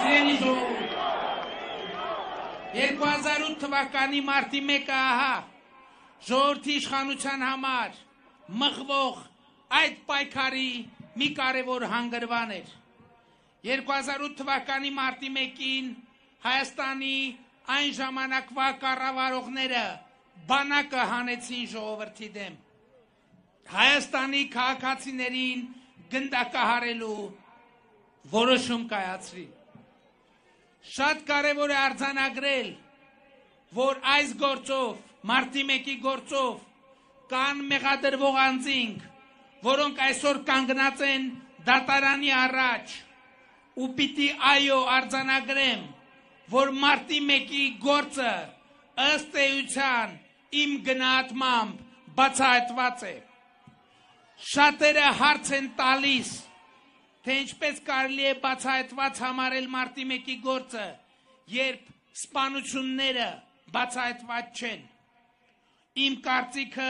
Սիրելի ժողովուրդ, 2008 թվականի մարտի 1-ը ահա ժողովրդի իշխանության համար մղվող այդ պայքարի մի կարևոր հանգրվան էր։ 2008 թվականի մարտի 1-ին Հայաստանի այն ժամանակվա կառավարողները բանակը հանեցին ժողովրդի դեմ Հայաստանի քաղաքացիներին գնդակահարելու որոշում կայացրին Շատ կարևոր է արձանագրել, որ այս գործով, մարտի 1-ի գործով կան մեղադրվող անձինք, որոնք այսօր կանգնած են դատարանի առաջ ու պիտի այո արձանագրեմ, որ մարտի 1-ի գործը ըստ էության իմ գնահատմամբ բացահայտված է։ Շատերը հարց են տալիս թե ինչպես կարելի է բացահայտված համարել մարտի 1-ի գործը, երբ սպանությունները բացահայտված չեն։ Իմ կարծիքը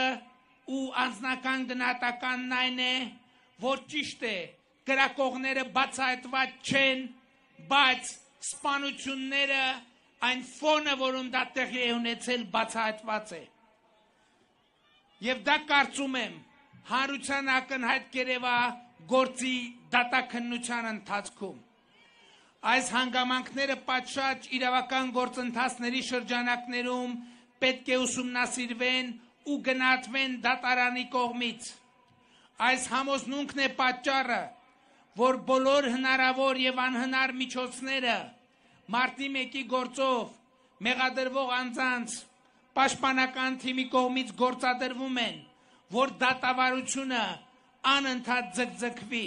ու անձնական գնահատականն այն է, որ ճիշտ է, գրակողները բացահայտված չեն, բայց սպանությունները այն ֆոնը, որում դա տեղի է ունեցել, բացահայտված է։ Եվ դա կարծում եմ, հարության ակնհայտ կերևա գործի դատաքննության ընթացքում։ Այս հանգամանքները պատշաճ իրավական գործընթացների շրջանակներում պետք է ուսումնասիրվեն ու գնահատվեն դատարանի կողմից։ Այս համոզմունքն է պատճառը, որ բոլոր հնարավոր եւ անհնար միջոցները մարտի 1-ի գործով մեղադրվող անձանց պաշտպանական թիմի կողմից գործադրվում են որ դատավարությունը անընդհատ ձգձգվի։